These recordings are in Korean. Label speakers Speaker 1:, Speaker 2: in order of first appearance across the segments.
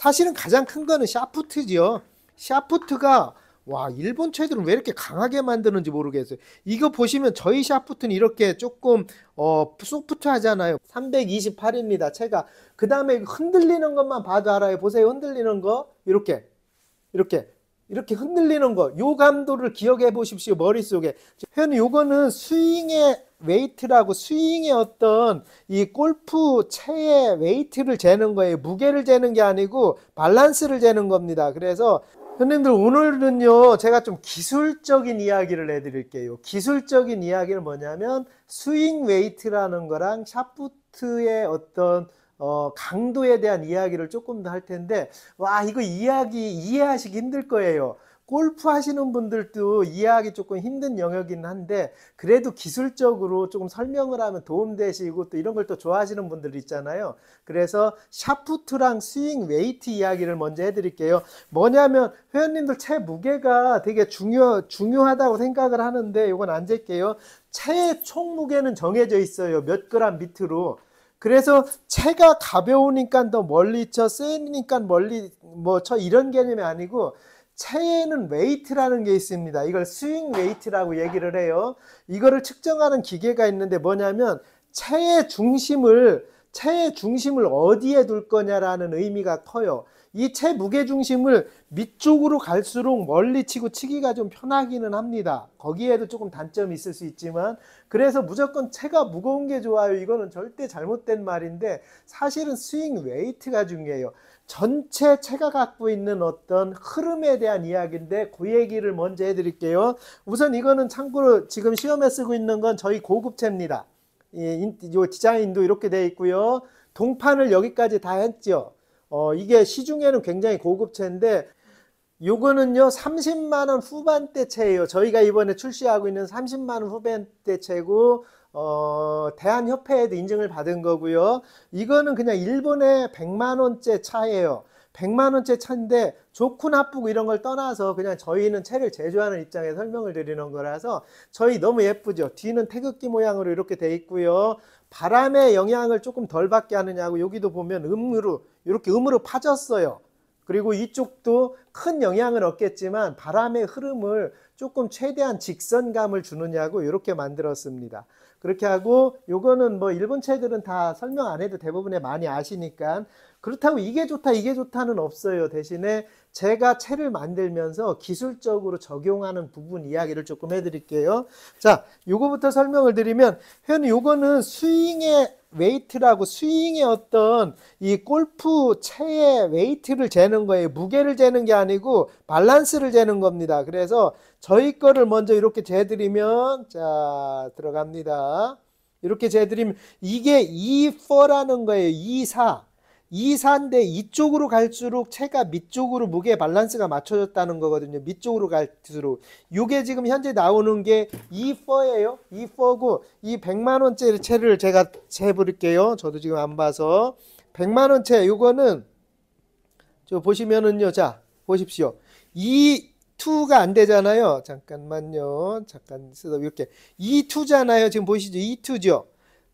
Speaker 1: 사실은 가장 큰 거는 샤프트죠 샤프트가 와 일본 체들은 왜 이렇게 강하게 만드는지 모르겠어요. 이거 보시면 저희 샤프트는 이렇게 조금 어 소프트하잖아요. 328입니다. 체가 그 다음에 흔들리는 것만 봐도 알아요. 보세요 흔들리는 거 이렇게 이렇게 이렇게 흔들리는 거요 감도를 기억해 보십시오 머릿속에 회원님 요거는 스윙의 웨이트라고 스윙의 어떤 이 골프 체의 웨이트를 재는 거예요. 무게를 재는 게 아니고 밸런스를 재는 겁니다. 그래서 선생님들 오늘은요 제가 좀 기술적인 이야기를 해드릴게요. 기술적인 이야기는 뭐냐면 스윙 웨이트라는 거랑 샤프트의 어떤 어, 강도에 대한 이야기를 조금 더 할 텐데 와 이거 이야기 이해하시기 힘들 거예요. 골프 하시는 분들도 이해하기 조금 힘든 영역이긴 한데 그래도 기술적으로 조금 설명을 하면 도움되시고 또 이런 걸 또 좋아하시는 분들 있잖아요. 그래서 샤프트랑 스윙 웨이트 이야기를 먼저 해드릴게요. 뭐냐면 회원님들 체 무게가 되게 중요 중요하다고 생각을 하는데 이건 안될게요 체의 총무게는 정해져 있어요. 몇 그램 밑으로. 그래서 체가 가벼우니까 더 멀리 쳐, 세니까 멀리 뭐쳐 이런 개념이 아니고 체에는 웨이트라는 게 있습니다. 이걸 스윙 웨이트라고 얘기를 해요. 이거를 측정하는 기계가 있는데 뭐냐면 체의 중심을 체의 중심을 어디에 둘 거냐라는 의미가 커요. 이 체 무게 중심을 밑쪽으로 갈수록 멀리 치고 치기가 좀 편하기는 합니다. 거기에도 조금 단점이 있을 수 있지만 그래서 무조건 체가 무거운 게 좋아요. 이거는 절대 잘못된 말인데 사실은 스윙 웨이트가 중요해요. 전체 체가 갖고 있는 어떤 흐름에 대한 이야기인데 그 얘기를 먼저 해드릴게요. 우선 이거는 참고로 지금 시험에 쓰고 있는 건 저희 고급체입니다. 이 디자인도 이렇게 되어 있고요. 동판을 여기까지 다 했죠. 어, 이게 시중에는 굉장히 고급체인데 요거는요 30만원 후반대 채예요 저희가 이번에 출시하고 있는 30만원 후반대 채고 어, 대한협회에도 인증을 받은 거고요. 이거는 그냥 일본의 100만원째 차예요. 100만원째 차인데 좋고 나쁘고 이런 걸 떠나서 그냥 저희는 채를 제조하는 입장에 설명을 드리는 거라서 저희 너무 예쁘죠. 뒤는 태극기 모양으로 이렇게 돼 있고요. 바람의 영향을 조금 덜 받게 하느냐고 여기도 보면 음으로 이렇게 음으로 파졌어요. 그리고 이쪽도 큰 영향을 얻겠지만 바람의 흐름을 조금 최대한 직선감을 주느냐고 이렇게 만들었습니다. 그렇게 하고 요거는 뭐 일본 책들은 다 설명 안 해도 대부분에 많이 아시니까 그렇다고 이게 좋다 이게 좋다는 없어요. 대신에 제가 채를 만들면서 기술적으로 적용하는 부분 이야기를 조금 해드릴게요. 자, 요거부터 설명을 드리면 회원님 요거는 스윙의 웨이트라고 스윙의 어떤 이 골프 체의 웨이트를 재는 거예요. 무게를 재는 게 아니고 밸런스를 재는 겁니다. 그래서 저희 거를 먼저 이렇게 재드리면 자 들어갑니다. 이렇게 재드리면 이게 2,4라는 거예요. 2,4. 이산대 이쪽으로 갈수록 체가 밑쪽으로 무게 밸런스가 맞춰졌다는 거거든요. 밑쪽으로 갈수록. 이게 지금 현재 나오는 게이퍼예요이퍼고이 100만원짜리 채를 제가 재볼게요. 저도 지금 안 봐서. 100만원 채, 요거는 저 보시면은요. 자, 보십시오. 이 2가 안 되잖아요. 잠깐만요. 잠깐 쓰다 이렇게 2 2잖아요. 지금 보시죠. 2 2죠.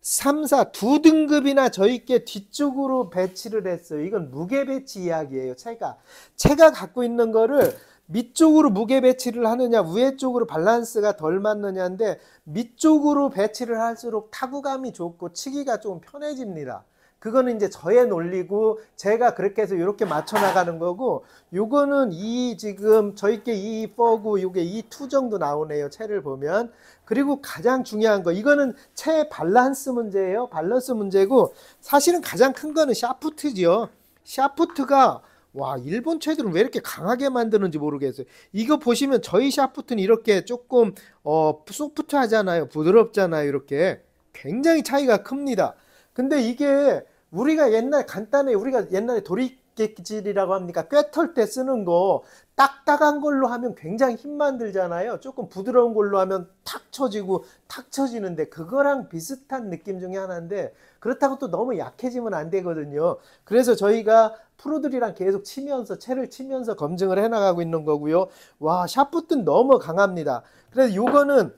Speaker 1: 3, 4, 두 등급이나 저있게 뒤쪽으로 배치를 했어요. 이건 무게 배치 이야기예요. 체가. 체가 갖고 있는 거를 밑쪽으로 무게 배치를 하느냐, 위에 쪽으로 밸런스가 덜 맞느냐인데 밑쪽으로 배치를 할수록 타구감이 좋고 치기가 좀 편해집니다. 그거는 이제 저의 논리고 제가 그렇게 해서 이렇게 맞춰 나가는 거고 요거는 이 지금 저희께 이 4고 요게 이2 정도 나오네요. 채를 보면. 그리고 가장 중요한 거 이거는 채 밸런스 문제예요. 밸런스 문제고 사실은 가장 큰 거는 샤프트지요. 샤프트가 와 일본 채들은 왜 이렇게 강하게 만드는지 모르겠어요. 이거 보시면 저희 샤프트는 이렇게 조금 어 소프트하잖아요. 부드럽잖아요. 이렇게 굉장히 차이가 큽니다. 근데 이게 우리가 옛날 간단히 우리가 옛날에 도리깨질이라고 합니까? 꿰털 때 쓰는 거 딱딱한 걸로 하면 굉장히 힘만 들잖아요. 조금 부드러운 걸로 하면 탁 쳐지고 탁 쳐지는데 그거랑 비슷한 느낌 중에 하나인데 그렇다고 또 너무 약해지면 안 되거든요. 그래서 저희가 프로들이랑 계속 치면서 채를 치면서 검증을 해나가고 있는 거고요. 와샤프트 너무 강합니다. 그래서 요거는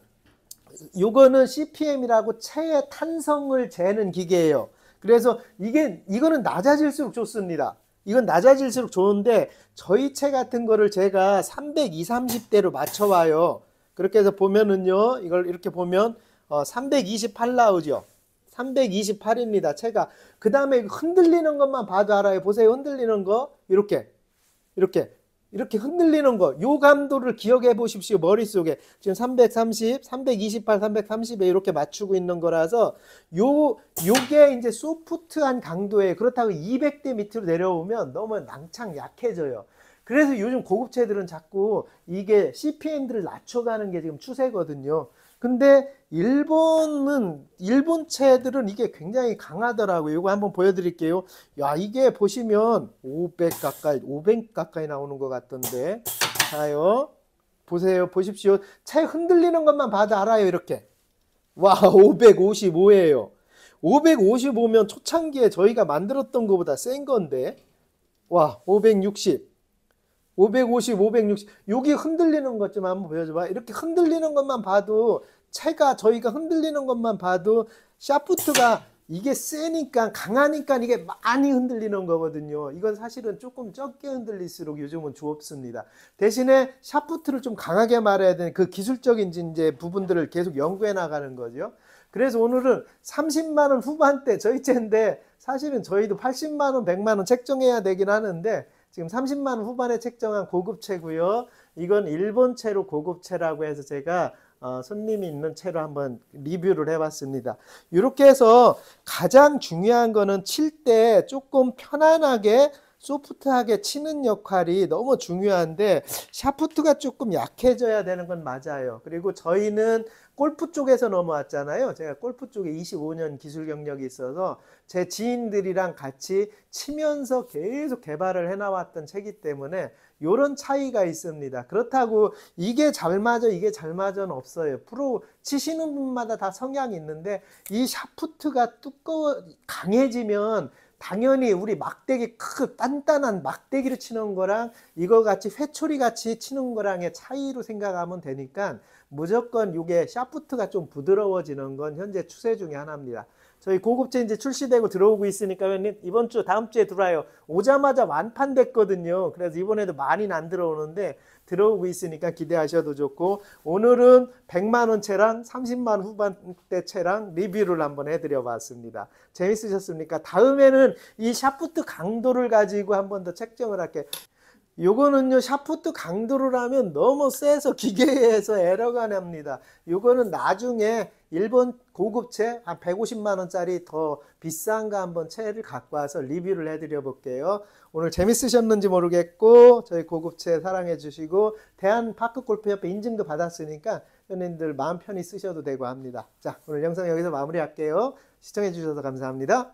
Speaker 1: 요거는 CPM이라고 체의 탄성을 재는 기계예요. 그래서 이게 이거는 낮아질수록 좋습니다. 이건 낮아질수록 좋은데 저희 채 같은 거를 제가 320, 30대로 맞춰와요. 그렇게 해서 보면은요. 이걸 이렇게 보면 어, 328 나오죠. 328입니다. 채가. 그 다음에 흔들리는 것만 봐도 알아요. 보세요. 흔들리는 거. 이렇게. 이렇게. 이렇게 흔들리는 거, 요 감도를 기억해 보십시오. 머릿속에. 지금 330, 328, 330에 이렇게 맞추고 있는 거라서 요, 요게 이제 소프트한 강도에 그렇다고 200대 밑으로 내려오면 너무 낭창 약해져요. 그래서 요즘 고급차들은 자꾸 이게 CPM들을 낮춰가는 게 지금 추세거든요. 근데 일본은 일본 채들은 이게 굉장히 강하더라고요. 이거 한번 보여드릴게요. 야 이게 보시면 500 가까이 500 가까이 나오는 것 같던데 자요 보세요 보십시오 채 흔들리는 것만 봐도 알아요 이렇게 와 555예요. 555면 초창기에 저희가 만들었던 것보다 센 건데 와 560. 550, 560 여기 흔들리는 것 좀 한번 보여줘봐. 이렇게 흔들리는 것만 봐도 채가 저희가 흔들리는 것만 봐도 샤프트가 이게 세니까 강하니까 이게 많이 흔들리는 거거든요. 이건 사실은 조금 적게 흔들릴수록 요즘은 주없습니다. 대신에 샤프트를 좀 강하게 말해야 되는 그 기술적인 이제 부분들을 계속 연구해 나가는 거죠. 그래서 오늘은 30만 원 후반대 저희 채인데 사실은 저희도 80만 원, 100만 원 책정해야 되긴 하는데 지금 30만 원 후반에 책정한 고급채고요. 이건 일본 채로 고급채라고 해서 제가 어, 손님이 있는 채로 한번 리뷰를 해봤습니다. 이렇게 해서 가장 중요한 거는 칠 때 조금 편안하게 소프트하게 치는 역할이 너무 중요한데 샤프트가 조금 약해져야 되는 건 맞아요. 그리고 저희는 골프 쪽에서 넘어왔잖아요. 제가 골프 쪽에 25년 기술 경력이 있어서 제 지인들이랑 같이 치면서 계속 개발을 해나왔던 책이기 때문에 이런 차이가 있습니다. 그렇다고 이게 잘 맞아 이게 잘 맞아는 없어요. 프로 치시는 분마다 다 성향이 있는데 이 샤프트가 두꺼워 강해지면 당연히 우리 막대기 크 단단한 막대기를 치는 거랑 이거 같이 회초리 같이 치는 거랑의 차이로 생각하면 되니까 무조건 이게 샤프트가 좀 부드러워지는 건 현재 추세 중에 하나입니다. 저희 고급제 이제 출시되고 들어오고 있으니까 회원님 이번 주 다음 주에 들어와요. 오자마자 완판됐거든요. 그래서 이번에도 많이는 안 들어오는데 들어오고 있으니까 기대하셔도 좋고 오늘은 100만 원채랑 30만 후반대 채랑 리뷰를 한번 해드려 봤습니다. 재밌으셨습니까? 다음에는 이 샤프트 강도를 가지고 한번 더 책정을 할게. 요거는요 샤프트 강도를 하면 너무 세서 기계에서 에러가 납니다 요거는 나중에 일본 고급체 한 150만원짜리 더 비싼 거 한번 체를 갖고 와서 리뷰를 해드려 볼게요 오늘 재밌으셨는지 모르겠고 저희 고급체 사랑해 주시고 대한파크골프협회 인증도 받았으니까 회원님들 마음 편히 쓰셔도 되고 합니다 자 오늘 영상 여기서 마무리 할게요 시청해 주셔서 감사합니다